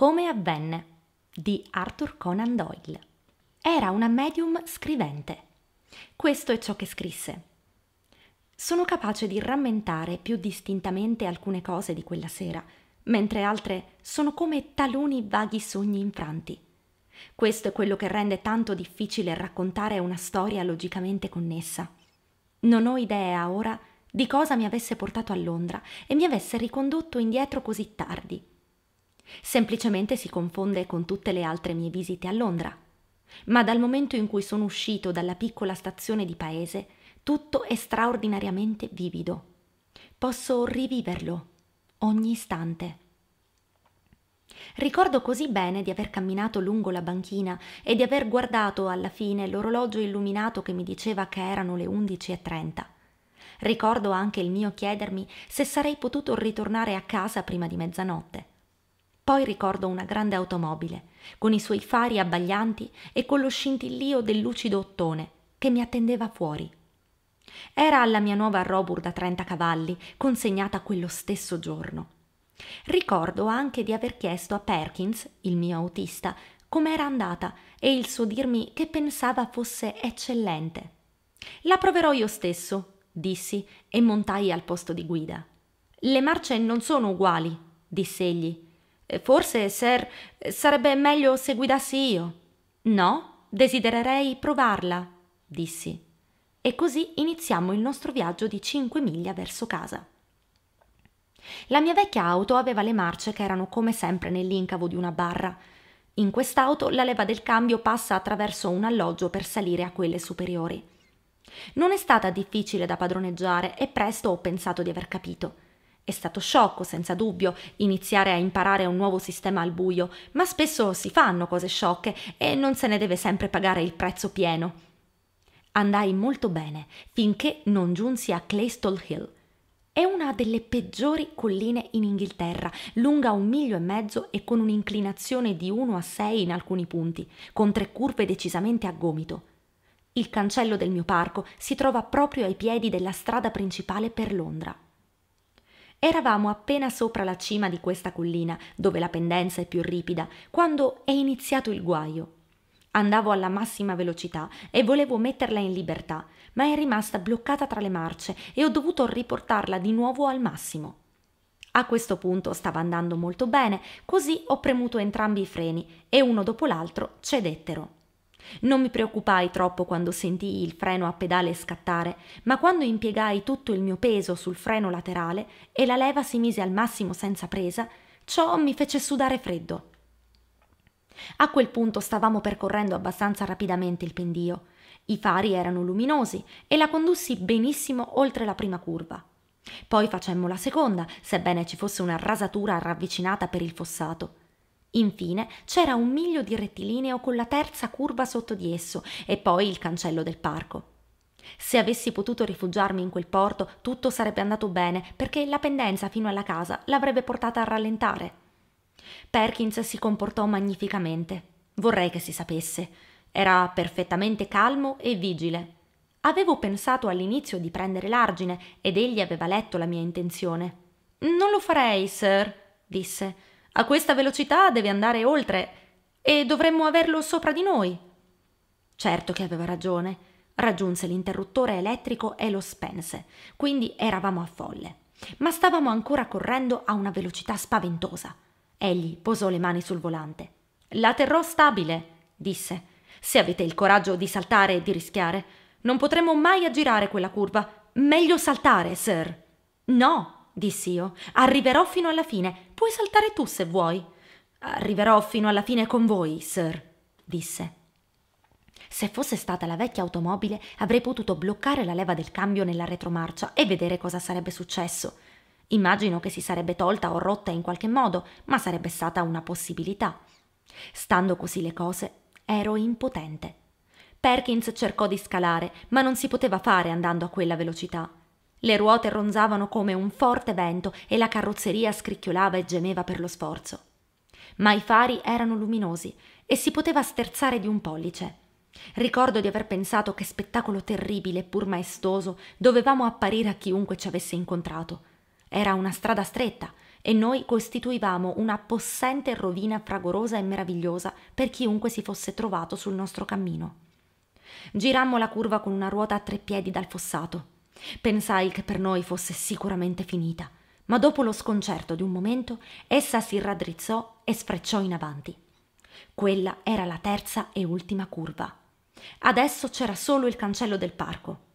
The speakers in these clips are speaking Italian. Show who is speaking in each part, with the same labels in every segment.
Speaker 1: Come avvenne di Arthur Conan Doyle. Era una medium scrivente. Questo è ciò che scrisse. Sono capace di rammentare più distintamente alcune cose di quella sera, mentre altre sono come taluni vaghi sogni infranti. Questo è quello che rende tanto difficile raccontare una storia logicamente connessa. Non ho idea ora di cosa mi avesse portato a Londra e mi avesse ricondotto indietro così tardi Semplicemente si confonde con tutte le altre mie visite a Londra. Ma dal momento in cui sono uscito dalla piccola stazione di paese, tutto è straordinariamente vivido. Posso riviverlo ogni istante. Ricordo così bene di aver camminato lungo la banchina e di aver guardato alla fine l'orologio illuminato che mi diceva che erano le 11.30. Ricordo anche il mio chiedermi se sarei potuto ritornare a casa prima di mezzanotte. Poi ricordo una grande automobile, con i suoi fari abbaglianti e con lo scintillio del lucido ottone, che mi attendeva fuori. Era alla mia nuova Robur da 30 cavalli, consegnata quello stesso giorno. Ricordo anche di aver chiesto a Perkins, il mio autista, com'era andata e il suo dirmi che pensava fosse eccellente. La proverò io stesso, dissi e montai al posto di guida. Le marce non sono uguali, disse egli. Eh, forse, Ser, sarebbe meglio se guidassi io. No, desidererei provarla, dissi. E così iniziamo il nostro viaggio di cinque miglia verso casa. La mia vecchia auto aveva le marce che erano come sempre nell'incavo di una barra. In quest'auto la leva del cambio passa attraverso un alloggio per salire a quelle superiori. Non è stata difficile da padroneggiare e presto ho pensato di aver capito. È stato sciocco, senza dubbio, iniziare a imparare un nuovo sistema al buio, ma spesso si fanno cose sciocche e non se ne deve sempre pagare il prezzo pieno. Andai molto bene finché non giunsi a Claystall Hill. È una delle peggiori colline in Inghilterra, lunga un miglio e mezzo e con un'inclinazione di 1 a 6 in alcuni punti, con tre curve decisamente a gomito. Il cancello del mio parco si trova proprio ai piedi della strada principale per Londra. Eravamo appena sopra la cima di questa collina, dove la pendenza è più ripida, quando è iniziato il guaio. Andavo alla massima velocità e volevo metterla in libertà, ma è rimasta bloccata tra le marce e ho dovuto riportarla di nuovo al massimo. A questo punto stava andando molto bene, così ho premuto entrambi i freni e uno dopo l'altro cedettero. Non mi preoccupai troppo quando sentii il freno a pedale scattare, ma quando impiegai tutto il mio peso sul freno laterale e la leva si mise al massimo senza presa, ciò mi fece sudare freddo. A quel punto stavamo percorrendo abbastanza rapidamente il pendio. I fari erano luminosi e la condussi benissimo oltre la prima curva. Poi facemmo la seconda, sebbene ci fosse una rasatura ravvicinata per il fossato. Infine c'era un miglio di rettilineo con la terza curva sotto di esso e poi il cancello del parco. Se avessi potuto rifugiarmi in quel porto, tutto sarebbe andato bene, perché la pendenza fino alla casa l'avrebbe portata a rallentare. Perkins si comportò magnificamente. Vorrei che si sapesse. Era perfettamente calmo e vigile. Avevo pensato all'inizio di prendere l'argine ed egli aveva letto la mia intenzione. Non lo farei, sir, disse. A questa velocità deve andare oltre e dovremmo averlo sopra di noi. Certo che aveva ragione. Raggiunse l'interruttore elettrico e lo spense, quindi eravamo a folle. Ma stavamo ancora correndo a una velocità spaventosa. Egli posò le mani sul volante. La terrò stabile, disse. Se avete il coraggio di saltare e di rischiare, non potremo mai aggirare quella curva. Meglio saltare, sir. No, dissi io, arriverò fino alla fine. Puoi saltare tu se vuoi. Arriverò fino alla fine con voi, sir, disse. Se fosse stata la vecchia automobile, avrei potuto bloccare la leva del cambio nella retromarcia e vedere cosa sarebbe successo. Immagino che si sarebbe tolta o rotta in qualche modo, ma sarebbe stata una possibilità. Stando così le cose, ero impotente. Perkins cercò di scalare, ma non si poteva fare andando a quella velocità. Le ruote ronzavano come un forte vento e la carrozzeria scricchiolava e gemeva per lo sforzo. Ma i fari erano luminosi e si poteva sterzare di un pollice. Ricordo di aver pensato che spettacolo terribile, pur maestoso, dovevamo apparire a chiunque ci avesse incontrato. Era una strada stretta e noi costituivamo una possente rovina fragorosa e meravigliosa per chiunque si fosse trovato sul nostro cammino. Girammo la curva con una ruota a tre piedi dal fossato. Pensai che per noi fosse sicuramente finita, ma dopo lo sconcerto di un momento essa si raddrizzò e sfrecciò in avanti. Quella era la terza e ultima curva. Adesso c'era solo il cancello del parco.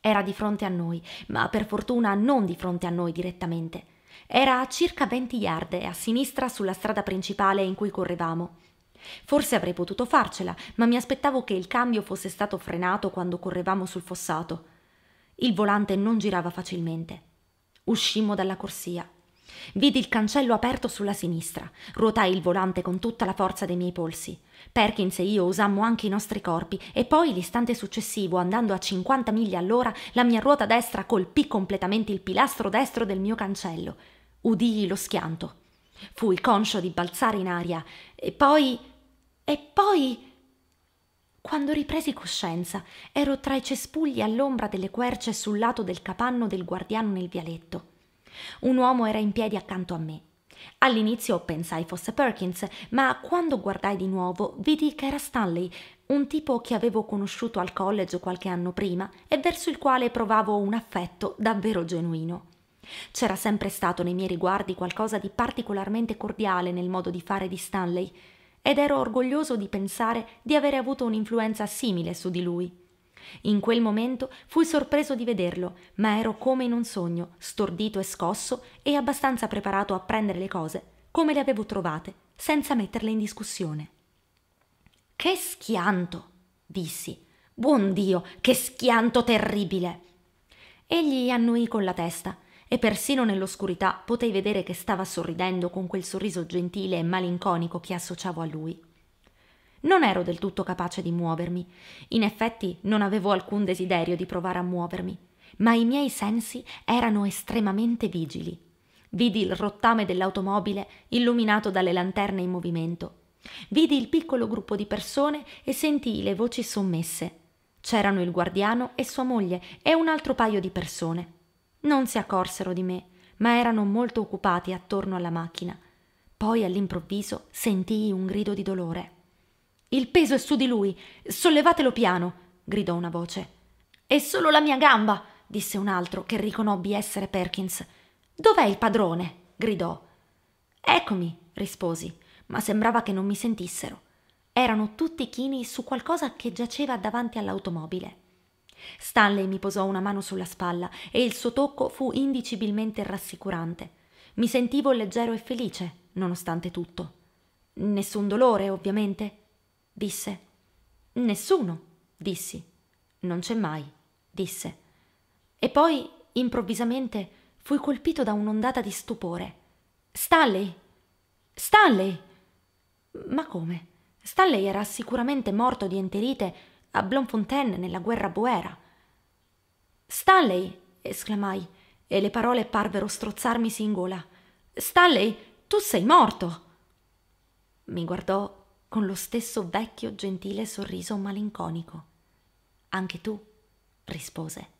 Speaker 1: Era di fronte a noi, ma per fortuna non di fronte a noi direttamente. Era a circa 20 yard a sinistra sulla strada principale in cui correvamo. Forse avrei potuto farcela, ma mi aspettavo che il cambio fosse stato frenato quando correvamo sul fossato. Il volante non girava facilmente. Uscimmo dalla corsia. Vidi il cancello aperto sulla sinistra. Ruotai il volante con tutta la forza dei miei polsi. Perkins e io usammo anche i nostri corpi e poi l'istante successivo, andando a 50 miglia all'ora, la mia ruota destra colpì completamente il pilastro destro del mio cancello. Udii lo schianto. Fui conscio di balzare in aria e poi. e poi. Quando ripresi coscienza, ero tra i cespugli all'ombra delle querce sul lato del capanno del guardiano nel vialetto. Un uomo era in piedi accanto a me. All'inizio pensai fosse Perkins, ma quando guardai di nuovo vidi che era Stanley, un tipo che avevo conosciuto al college qualche anno prima e verso il quale provavo un affetto davvero genuino. C'era sempre stato nei miei riguardi qualcosa di particolarmente cordiale nel modo di fare di Stanley ed ero orgoglioso di pensare di avere avuto un'influenza simile su di lui. In quel momento fui sorpreso di vederlo, ma ero come in un sogno, stordito e scosso e abbastanza preparato a prendere le cose come le avevo trovate, senza metterle in discussione. Che schianto! dissi. Buon Dio, che schianto terribile! Egli annuì con la testa e persino nell'oscurità potei vedere che stava sorridendo con quel sorriso gentile e malinconico che associavo a lui. Non ero del tutto capace di muovermi, in effetti non avevo alcun desiderio di provare a muovermi, ma i miei sensi erano estremamente vigili. Vidi il rottame dell'automobile illuminato dalle lanterne in movimento. Vidi il piccolo gruppo di persone e sentii le voci sommesse. C'erano il guardiano e sua moglie e un altro paio di persone. Non si accorsero di me, ma erano molto occupati attorno alla macchina. Poi all'improvviso sentii un grido di dolore. Il peso è su di lui. Sollevatelo piano, gridò una voce. È solo la mia gamba, disse un altro che riconobbi essere Perkins. Dov'è il padrone? gridò. Eccomi, risposi, ma sembrava che non mi sentissero. Erano tutti chini su qualcosa che giaceva davanti all'automobile. Stanley mi posò una mano sulla spalla e il suo tocco fu indicibilmente rassicurante. Mi sentivo leggero e felice, nonostante tutto. Nessun dolore, ovviamente? disse. Nessuno, dissi. Non c'è mai, disse. E poi, improvvisamente, fui colpito da un'ondata di stupore. Stanley! Stanley! Ma come? Stanley era sicuramente morto di enterite a Blonfontaine nella guerra boera. Stanley, esclamai, e le parole parvero strozzarmisi in gola. Stanley, tu sei morto. Mi guardò con lo stesso vecchio gentile sorriso malinconico. Anche tu, rispose.